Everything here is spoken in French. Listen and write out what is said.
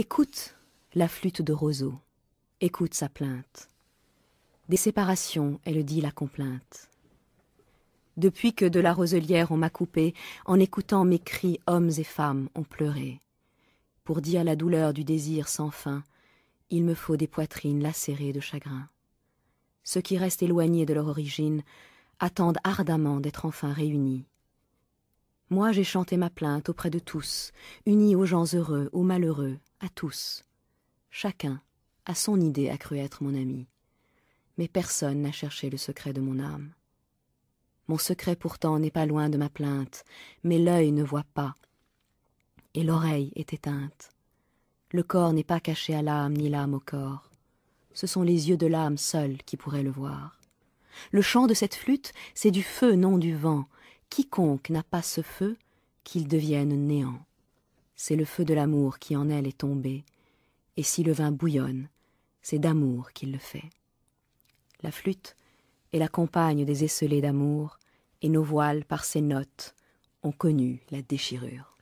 Écoute la flûte de roseau, écoute sa plainte. Des séparations, elle dit la complainte. Depuis que de la roselière on m'a coupé, en écoutant mes cris, hommes et femmes ont pleuré. Pour dire la douleur du désir sans fin, il me faut des poitrines lacérées de chagrin. Ceux qui restent éloignés de leur origine attendent ardemment d'être enfin réunis. Moi j'ai chanté ma plainte auprès de tous, unis aux gens heureux, aux malheureux, à tous. Chacun a son idée à cru être mon ami, mais personne n'a cherché le secret de mon âme. Mon secret pourtant n'est pas loin de ma plainte, mais l'œil ne voit pas, et l'oreille est éteinte. Le corps n'est pas caché à l'âme ni l'âme au corps. Ce sont les yeux de l'âme seuls qui pourraient le voir. Le chant de cette flûte, c'est du feu, non du vent. Quiconque n'a pas ce feu, qu'il devienne néant c'est le feu de l'amour qui en elle est tombé, et si le vin bouillonne, c'est d'amour qu'il le fait. La flûte est la compagne des esselés d'amour, et nos voiles, par ses notes, ont connu la déchirure.